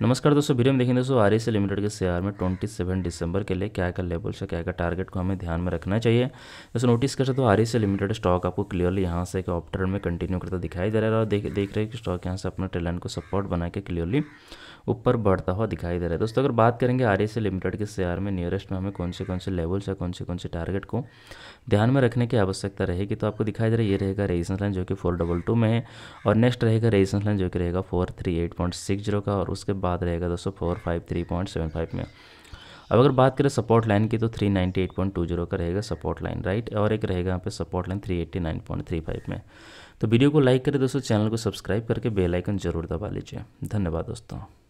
नमस्कार दोस्तों वीडियो में देखेंगे दोस्तों आर एस लिमिटेड के शेयर में 27 दिसंबर के लिए क्या क्या लेवल्स है क्या क्या टारगेट को हमें ध्यान में रखना चाहिए दोस्तों नोटिस कर सकते हो आर एस लिमिटेड स्टॉक आपको क्लियरली यहाँ से एक ऑप्टर्न में कंटिन्यू करता दिखाई दे रहा है और देख देख रहे हैं कि स्टॉक यहाँ से अपने टेलेंट को सपोर्ट बना के क्लियरली ऊपर बढ़ता हुआ दिखाई दे रहा है दोस्तों अगर बात करेंगे आर एस लिमिटेड के शेयर में नियरेस्ट में हमें कौन से कौन से लेवल्स या कौन से कौन से टारगेट को ध्यान में रखने की आवश्यकता रहेगी तो आपको दिखाई दे रहा है ये रहेगा रेजिस्टेंस लाइन जो कि फोर डबल टू में है और नेक्स्ट रहेगा रेजिस्टेंस लाइन जो कि रहेगा four three eight point six zero का और उसके बाद रहेगा दोस्तों four five three point seven five में अब अगर बात करें सपोर्ट लाइन की तो three eight point two zero का रहेगा सपोर्ट लाइन राइट और एक रहेगा यहाँ पे support line three three eighty nine point five में तो वीडियो को लाइक करें दोस्तों चैनल को सब्सक्राइब करके बेल आइकन जरूर दबा लीजिए धन्यवाद दोस्तों